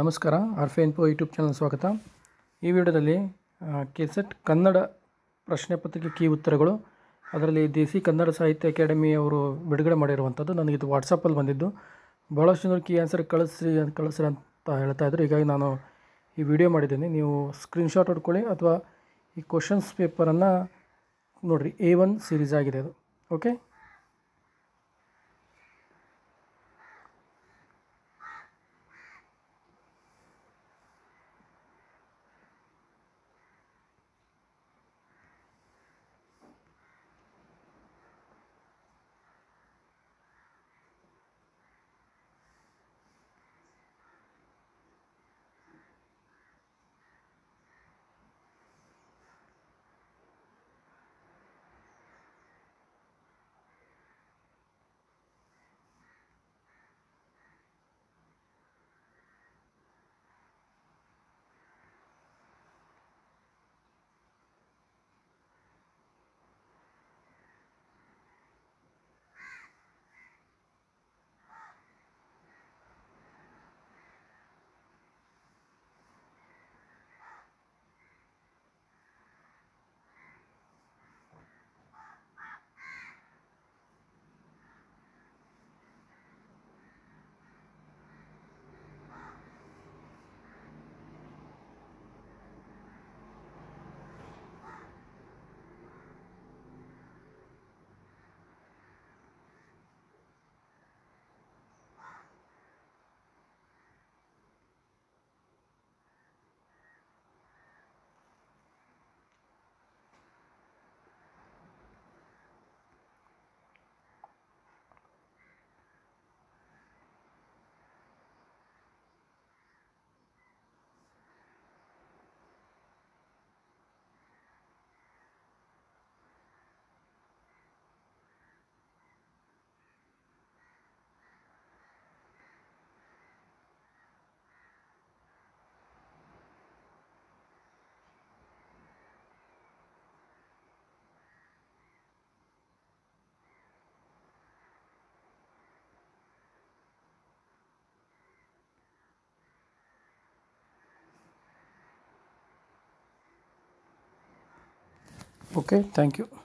ನಮಸ್ಕಾರ ಆರ್ಫೆ ಎನ್ಪೋ YouTube channel ಸ್ವಾಗತ ಈ ವಿಡಿಯೋದಲ್ಲಿ ಕೆಸೆಟ್ ಕನ್ನಡ ಪ್ರಶ್ನೆ ಪತ್ರಿಕೆ ಕೀ ಉತ್ತರಗಳು ಅದರಲ್ಲಿ ದೇಸಿ ಕನ್ನಡ ಸಾಹಿತ್ಯ ಅಕಾಡೆಮಿ ಅವರು ಬಿಡುಗಡೆ ಮಾಡಿರುವಂಥದ್ದು ನನಗೆ ಇದು ವಾಟ್ಸಪ್ಪಲ್ಲಿ ಬಂದಿದ್ದು ಭಾಳಷ್ಟು ಜನರು ಕೀ ಆನ್ಸರ್ ಕಳಿಸ್ರಿ ಕಳಿಸ್ರಿ ಅಂತ ಹೇಳ್ತಾ ಇದ್ದರು ಹೀಗಾಗಿ ನಾನು ಈ ವಿಡಿಯೋ ಮಾಡಿದ್ದೀನಿ ನೀವು ಸ್ಕ್ರೀನ್ಶಾಟ್ ಹೊಡ್ಕೊಳ್ಳಿ ಅಥವಾ ಈ ಕ್ವಶನ್ಸ್ ಪೇಪರನ್ನು ನೋಡಿರಿ ಎ ಒನ್ ಸೀರೀಸ್ ಆಗಿದೆ ಅದು ಓಕೆ okay thank you